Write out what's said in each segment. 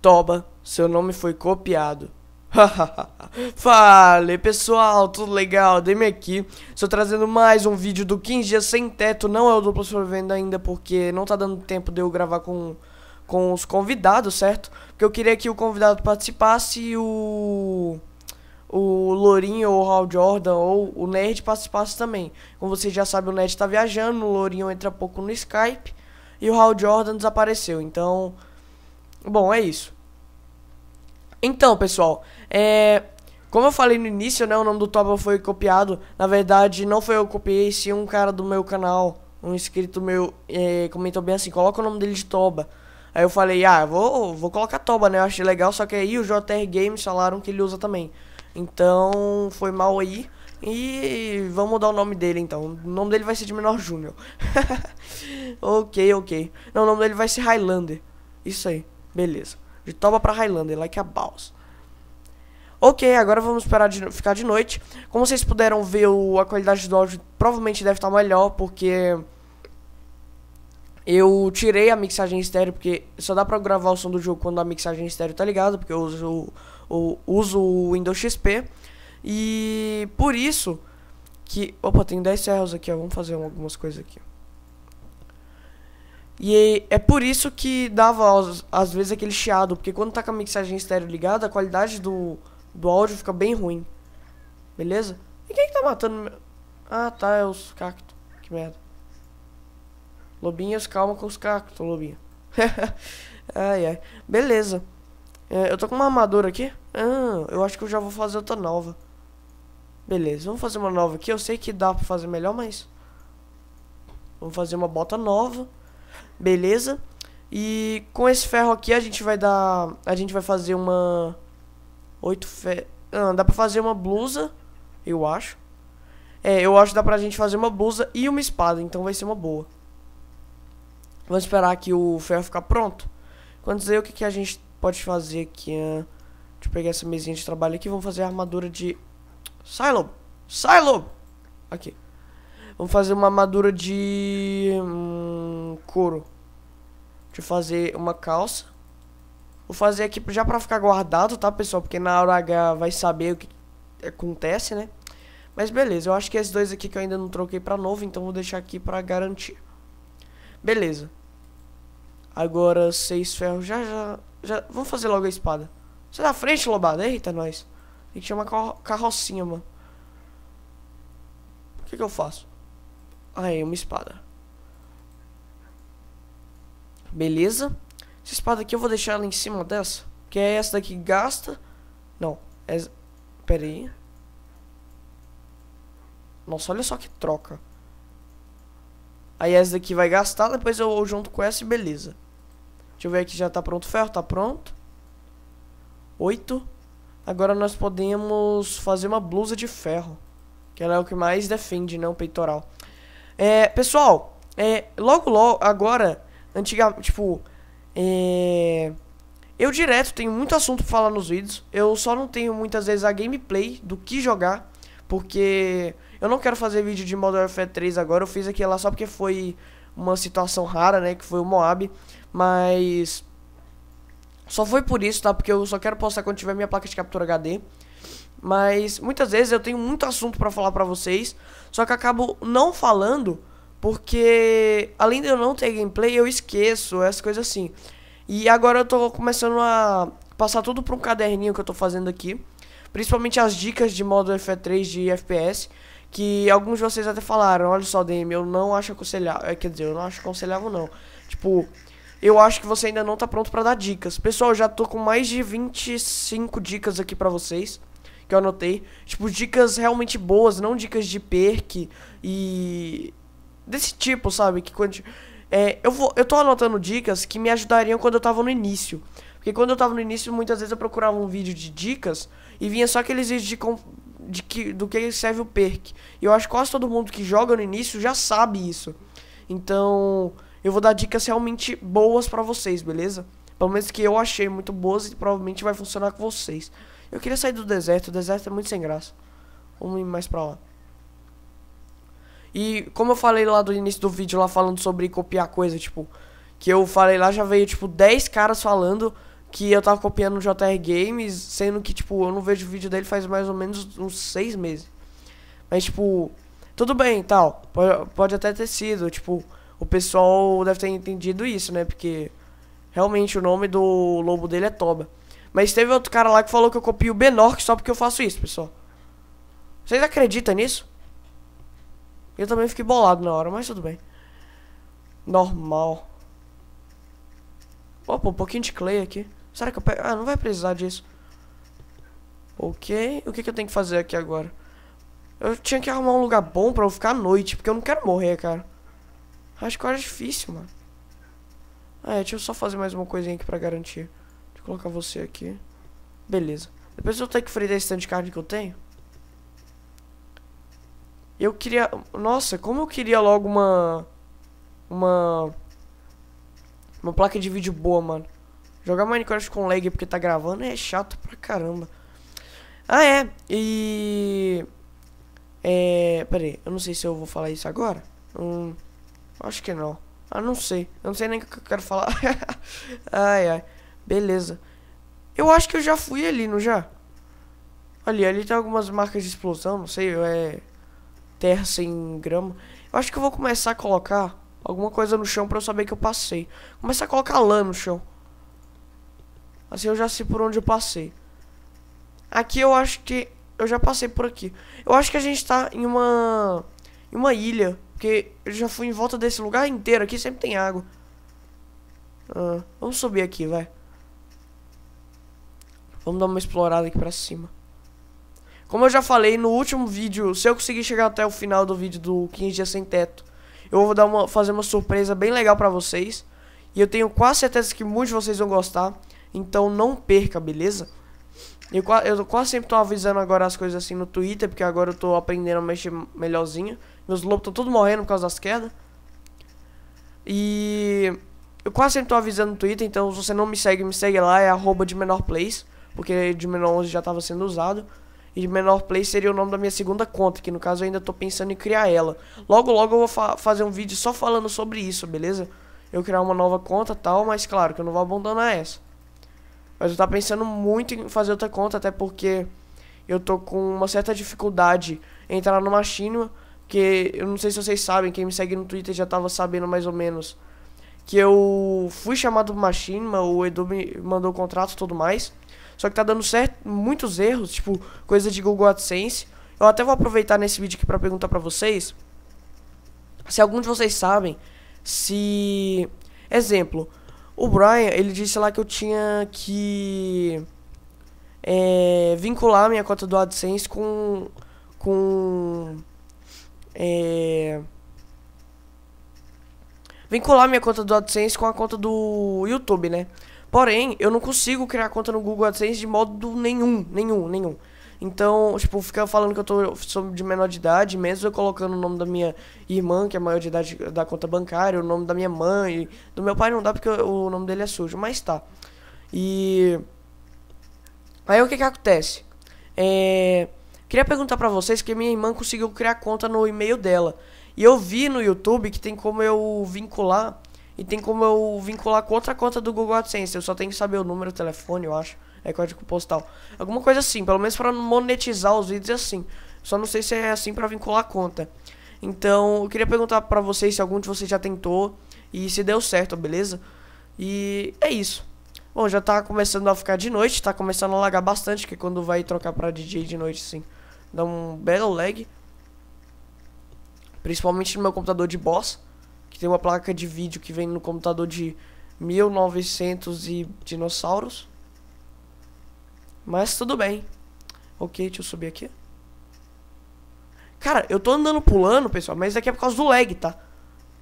Toba, seu nome foi copiado. Fale pessoal, tudo legal? Demi aqui. Estou trazendo mais um vídeo do 15 dias sem teto. Não é o duplo sobrevivendo ainda porque não tá dando tempo de eu gravar com, com os convidados, certo? Porque eu queria que o convidado participasse e o. O Lourinho ou o Hal Jordan ou o Nerd participasse também. Como vocês já sabem, o Nerd tá viajando, o Lourinho entra pouco no Skype e o Hal Jordan desapareceu. Então Bom, é isso. Então, pessoal, é... Como eu falei no início, né, o nome do Toba foi copiado. Na verdade, não foi eu que copiei, sim um cara do meu canal, um inscrito meu, é, comentou bem assim, coloca o nome dele de Toba. Aí eu falei, ah, vou, vou colocar Toba, né, eu achei legal, só que aí o JR Games falaram que ele usa também. Então, foi mal aí. E vamos mudar o nome dele então. O nome dele vai ser de menor Júnior. ok, ok. Não, o nome dele vai ser Highlander. Isso aí. Beleza. De Toba pra Highlander, like a boss. Ok, agora vamos esperar de, ficar de noite. Como vocês puderam ver, o, a qualidade do áudio provavelmente deve estar melhor, porque... Eu tirei a mixagem estéreo, porque só dá pra gravar o som do jogo quando a mixagem estéreo tá ligada, porque eu uso, eu uso o Windows XP. E por isso que... Opa, tem 10 erros aqui, ó. Vamos fazer algumas coisas aqui. E é por isso que dava, às vezes, aquele chiado, porque quando tá com a mixagem estéreo ligada, a qualidade do, do áudio fica bem ruim. Beleza? E quem que tá matando... Ah, tá, é os cactos. Que merda. Lobinhas, calma com os cactos, lobinha. ai, ai. Beleza. É, eu tô com uma armadura aqui. Ah, eu acho que eu já vou fazer outra nova. Beleza, vamos fazer uma nova aqui. Eu sei que dá pra fazer melhor, mas... Vamos fazer uma bota nova. Beleza? E com esse ferro aqui a gente vai dar... A gente vai fazer uma... Oito ferros... Ah, dá pra fazer uma blusa, eu acho. É, eu acho que dá pra gente fazer uma blusa e uma espada, então vai ser uma boa. Vamos esperar que o ferro ficar pronto. Quando dizer o que, que a gente pode fazer aqui, hein? Ah, deixa eu pegar essa mesinha de trabalho aqui. Vamos fazer a armadura de... Sai, lobo! Aqui. Vamos fazer uma armadura de... Hum, couro de fazer uma calça. Vou fazer aqui já pra ficar guardado, tá, pessoal? Porque na hora H vai saber o que acontece, né? Mas beleza, eu acho que esses dois aqui que eu ainda não troquei pra novo, então vou deixar aqui pra garantir. Beleza. Agora seis ferros, já, já, já... Vamos fazer logo a espada. Você da tá frente, lobado? Eita, nós. Tem que chamar carrocinha, mano. O que que eu faço? Aí, ah, é uma espada. Beleza. Essa espada aqui eu vou deixar ela em cima dessa. Que é essa daqui gasta. Não. É... Pera aí. Nossa, olha só que troca. Aí essa daqui vai gastar, depois eu junto com essa e beleza. Deixa eu ver aqui, já tá pronto o ferro, tá pronto. Oito. Agora nós podemos fazer uma blusa de ferro. Que ela é o que mais defende, né? O peitoral. É, pessoal, é, logo logo, agora, Antigamente, tipo. É... Eu direto tenho muito assunto pra falar nos vídeos. Eu só não tenho muitas vezes a gameplay do que jogar. Porque eu não quero fazer vídeo de Modern Warfare 3 agora. Eu fiz aquela lá só porque foi uma situação rara, né? Que foi o Moab. Mas. Só foi por isso, tá? Porque eu só quero postar quando tiver minha placa de captura HD. Mas muitas vezes eu tenho muito assunto para falar para vocês, só que acabo não falando porque além de eu não ter gameplay, eu esqueço essas coisas assim. E agora eu tô começando a passar tudo pra um caderninho que eu tô fazendo aqui. Principalmente as dicas de modo FE3 de FPS. Que alguns de vocês até falaram, olha só, DM, eu não acho aconselhável. É, quer dizer, eu não acho aconselhável não. Tipo, eu acho que você ainda não tá pronto para dar dicas. Pessoal, já tô com mais de 25 dicas aqui pra vocês que eu anotei. Tipo, dicas realmente boas, não dicas de perk e desse tipo, sabe? Que quando. É, eu, vou, eu tô anotando dicas que me ajudariam quando eu tava no início. Porque quando eu tava no início, muitas vezes eu procurava um vídeo de dicas e vinha só aqueles vídeos de, de que, do que serve o perk. E eu acho que quase todo mundo que joga no início já sabe isso. Então, eu vou dar dicas realmente boas para vocês, beleza? Pelo menos que eu achei muito boas e provavelmente vai funcionar com vocês. Eu queria sair do deserto, o deserto é muito sem graça. Vamos ir mais pra lá. E como eu falei lá do início do vídeo, lá falando sobre copiar coisa, tipo, que eu falei lá, já veio tipo 10 caras falando que eu tava copiando o JR Games, sendo que, tipo, eu não vejo o vídeo dele faz mais ou menos uns 6 meses. Mas, tipo, tudo bem tal. Pode, pode até ter sido, tipo, o pessoal deve ter entendido isso, né? Porque realmente o nome do lobo dele é Toba. Mas teve outro cara lá que falou que eu copio o Benork só porque eu faço isso, pessoal. Vocês acreditam nisso? Eu também fiquei bolado na hora, mas tudo bem. Normal. Opa, um pouquinho de clay aqui. Será que eu pego? Ah, não vai precisar disso. Ok. O que, que eu tenho que fazer aqui agora? Eu tinha que arrumar um lugar bom pra eu ficar à noite, porque eu não quero morrer, cara. Acho que é difícil, mano. Ah, é, deixa eu só fazer mais uma coisinha aqui pra garantir. Deixa eu colocar você aqui. Beleza. Depois eu tenho que frear esse tanto de carne que eu tenho. Eu queria. Nossa, como eu queria logo uma. Uma. Uma placa de vídeo boa, mano. Jogar Minecraft com lag porque tá gravando é chato pra caramba. Ah, é. E. É. Pera aí, eu não sei se eu vou falar isso agora. Hum. Acho que não. Ah, não sei. Eu não sei nem o que eu quero falar. ai, ai. Beleza. Eu acho que eu já fui ali, não já? Ali, ali tem algumas marcas de explosão, não sei, é terra sem grama. Eu acho que eu vou começar a colocar alguma coisa no chão pra eu saber que eu passei. Começar a colocar lã no chão. Assim eu já sei por onde eu passei. Aqui eu acho que eu já passei por aqui. Eu acho que a gente tá em uma em uma ilha, porque eu já fui em volta desse lugar inteiro, aqui sempre tem água. Ah, vamos subir aqui, vai. Vamos dar uma explorada aqui pra cima. Como eu já falei no último vídeo, se eu conseguir chegar até o final do vídeo do 15 dias sem teto, eu vou dar uma, fazer uma surpresa bem legal pra vocês. E eu tenho quase certeza que muitos de vocês vão gostar. Então não perca, beleza? Eu, eu quase sempre tô avisando agora as coisas assim no Twitter, porque agora eu tô aprendendo a mexer melhorzinho. Meus lobos estão todos morrendo por causa das quedas. E eu quase sempre tô avisando no Twitter, então se você não me segue, me segue lá, é arroba de menor porque de menor 11 já tava sendo usado. E Menor Play seria o nome da minha segunda conta, que no caso eu ainda tô pensando em criar ela. Logo, logo eu vou fa fazer um vídeo só falando sobre isso, beleza? Eu criar uma nova conta tal, mas claro que eu não vou abandonar essa. Mas eu tô pensando muito em fazer outra conta, até porque eu tô com uma certa dificuldade em entrar no Machinima, que eu não sei se vocês sabem, quem me segue no Twitter já tava sabendo mais ou menos que eu fui chamado pro Machinima, o Edu me mandou o contrato e tudo mais. Só que tá dando certo, muitos erros, tipo, coisa de Google AdSense. Eu até vou aproveitar nesse vídeo aqui para perguntar para vocês se algum de vocês sabem se exemplo, o Brian, ele disse lá que eu tinha que é, vincular minha conta do AdSense com com é, vincular minha conta do AdSense com a conta do YouTube, né? Porém, eu não consigo criar conta no Google AdSense de modo nenhum, nenhum, nenhum. Então, tipo, fica falando que eu tô, sou de menor de idade, mesmo eu colocando o nome da minha irmã, que é maior de idade da conta bancária, o nome da minha mãe, do meu pai não dá porque o nome dele é sujo, mas tá. E. Aí o que que acontece? É. Queria perguntar pra vocês que minha irmã conseguiu criar conta no e-mail dela. E eu vi no YouTube que tem como eu vincular. E tem como eu vincular com outra conta do Google AdSense. Eu só tenho que saber o número, o telefone, eu acho. É código postal. Alguma coisa assim, pelo menos para monetizar os vídeos é assim. Só não sei se é assim para vincular a conta. Então, eu queria perguntar para vocês se algum de vocês já tentou e se deu certo, beleza? E é isso. Bom, já tá começando a ficar de noite, tá começando a lagar bastante, que quando vai trocar pra DJ de noite, assim, dá um belo lag. Principalmente no meu computador de boss, que tem uma placa de vídeo que vem no computador de 1900 e dinossauros. Mas tudo bem. Ok, deixa eu subir aqui. Cara, eu tô andando pulando, pessoal, mas daqui aqui é por causa do lag, tá?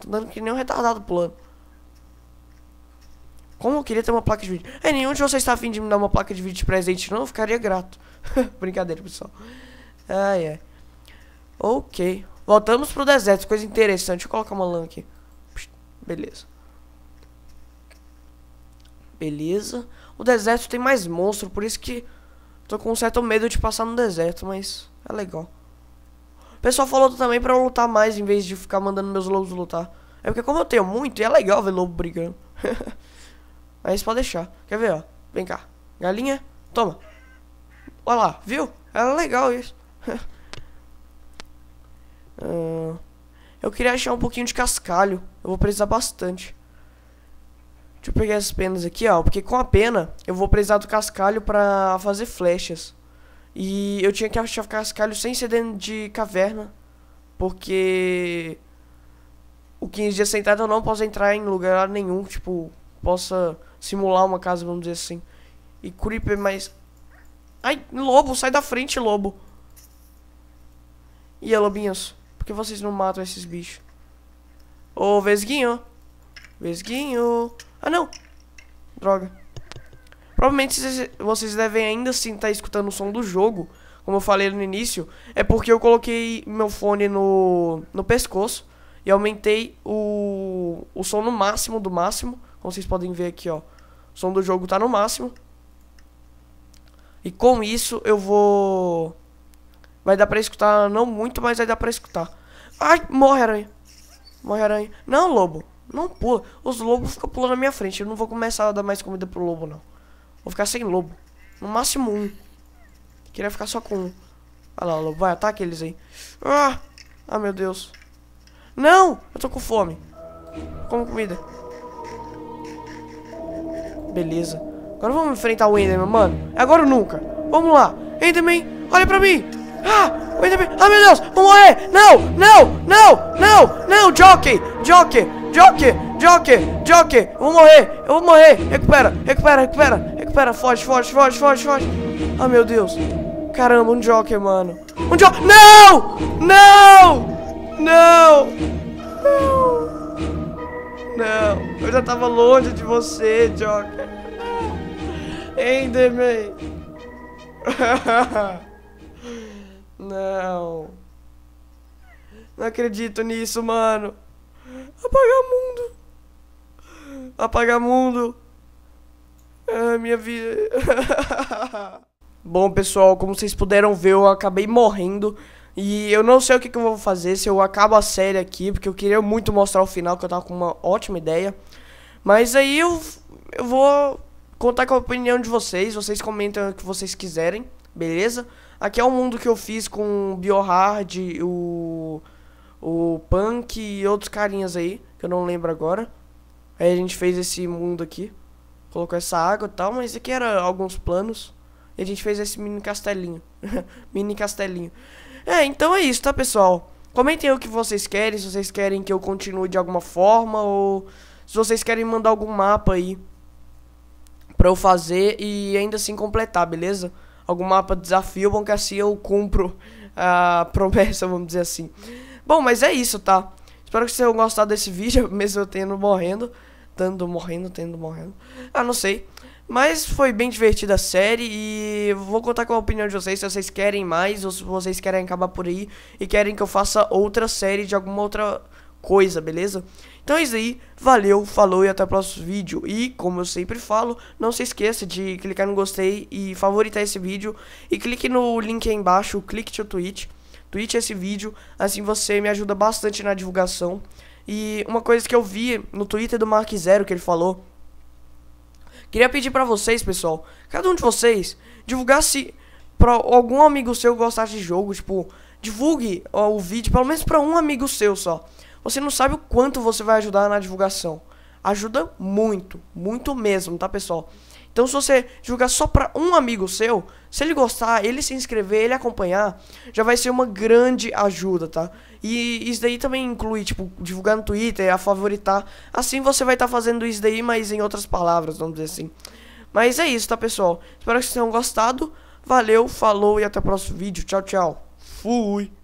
Tô andando que nem um retardado pulando. Como eu queria ter uma placa de vídeo. É, nenhum de vocês está afim de me dar uma placa de vídeo de presente, não? Eu ficaria grato. Brincadeira, pessoal. Ah, é. Yeah. Ok, Voltamos pro deserto, coisa interessante. Deixa eu colocar uma lã aqui. Beleza. Beleza. O deserto tem mais monstro, por isso que tô com um certo medo de passar no deserto, mas é legal. O pessoal falou também pra eu lutar mais em vez de ficar mandando meus lobos lutar. É porque como eu tenho muito, é legal ver lobo brigando. mas pode deixar. Quer ver, ó? Vem cá. Galinha, toma. Olha lá, viu? É legal isso. Uh, eu queria achar um pouquinho de cascalho. Eu vou precisar bastante. Deixa eu pegar as penas aqui, ó. Porque com a pena, eu vou precisar do cascalho pra fazer flechas. E eu tinha que achar cascalho sem ser dentro de caverna. Porque... O 15 dias sentado eu não posso entrar em lugar nenhum. Tipo, possa simular uma casa, vamos dizer assim. E Creeper, é mas... Ai, lobo, sai da frente, lobo. E a é, lobinhos? que vocês não matam esses bichos? Ô, Vesguinho. Vesguinho. Ah, não. Droga. Provavelmente vocês devem ainda sim estar tá escutando o som do jogo. Como eu falei no início, é porque eu coloquei meu fone no, no pescoço e aumentei o, o som no máximo do máximo. Como vocês podem ver aqui, ó. O som do jogo tá no máximo. E com isso eu vou Vai dar pra escutar, não muito, mas vai dar pra escutar. Ai, morre aranha. Morre aranha. Não, lobo. Não pula. Os lobos ficam pulando na minha frente. Eu não vou começar a dar mais comida pro lobo, não. Vou ficar sem lobo. No máximo um. Queria ficar só com um. Olha lá, lobo. Vai, ataque eles aí. Ah! Ah, meu Deus. Não! Eu tô com fome. Como comida. Beleza. Agora vamos enfrentar o Enderman, mano. É agora ou nunca. Vamos lá. Enderman, olha pra mim. Ah, ah, meu Deus, vou morrer! Não, não, não, não, não, jockey, jockey, jockey, jockey, jockey, eu vou morrer, eu vou morrer, recupera, recupera, recupera, recupera, foge, foge, foge, foge, foge. Ah, meu Deus, caramba, um jockey, mano. Um jockey, não, não, não, não, não, eu já tava longe de você, jockey. Enderman. Não. Não acredito nisso, mano. Apagar Apagar mundo. Ah, minha vida. Bom, pessoal, como vocês puderam ver, eu acabei morrendo. E eu não sei o que, que, eu vou fazer, se eu acabo a série aqui, porque eu queria muito mostrar o final, que eu tava com uma ótima ideia. Mas aí eu, eu vou contar com a opinião de vocês, vocês comentam o que vocês quiserem, beleza? Aqui é o mundo que eu fiz com o Biohard, o, o Punk e outros carinhas aí, que eu não lembro agora. Aí a gente fez esse mundo aqui, colocou essa água e tal, mas aqui era alguns planos. E a gente fez esse mini castelinho. mini castelinho. É, então é isso, tá, pessoal? Comentem o que vocês querem, se vocês querem que eu continue de alguma forma ou se vocês querem mandar algum mapa aí pra eu fazer e ainda assim completar, beleza? algum mapa de desafio, bom que assim eu cumpro a promessa, vamos dizer assim. Bom, mas é isso, tá? Espero que vocês tenham gostado desse vídeo, mesmo eu tendo morrendo. tendo morrendo, tendo morrendo. Ah, não sei. Mas foi bem divertida a série e vou contar com a opinião de vocês, se vocês querem mais ou se vocês querem acabar por aí e querem que eu faça outra série de alguma outra coisa, beleza? Então é isso aí, valeu, falou e até o próximo vídeo. E como eu sempre falo, não se esqueça de clicar no gostei e favoritar esse vídeo. E clique no link aí embaixo, clique no tweet, tweet esse vídeo, assim você me ajuda bastante na divulgação. E uma coisa que eu vi no Twitter do Mark Zero que ele falou. Queria pedir para vocês, pessoal, cada um de vocês, divulgasse pra algum amigo seu gostar de jogo, tipo, divulgue ó, o vídeo, pelo menos pra um amigo seu só. Você não sabe o quanto você vai ajudar na divulgação. Ajuda muito, muito mesmo, tá, pessoal? Então, se você divulgar só para um amigo seu, se ele gostar, ele se inscrever, ele acompanhar, já vai ser uma grande ajuda, tá? E isso daí também inclui, tipo, divulgar no Twitter, a favoritar. Assim você vai estar tá fazendo isso daí, mas em outras palavras, vamos dizer assim. Mas é isso, tá, pessoal? Espero que vocês tenham gostado. Valeu, falou e até o próximo vídeo. Tchau, tchau. Fui!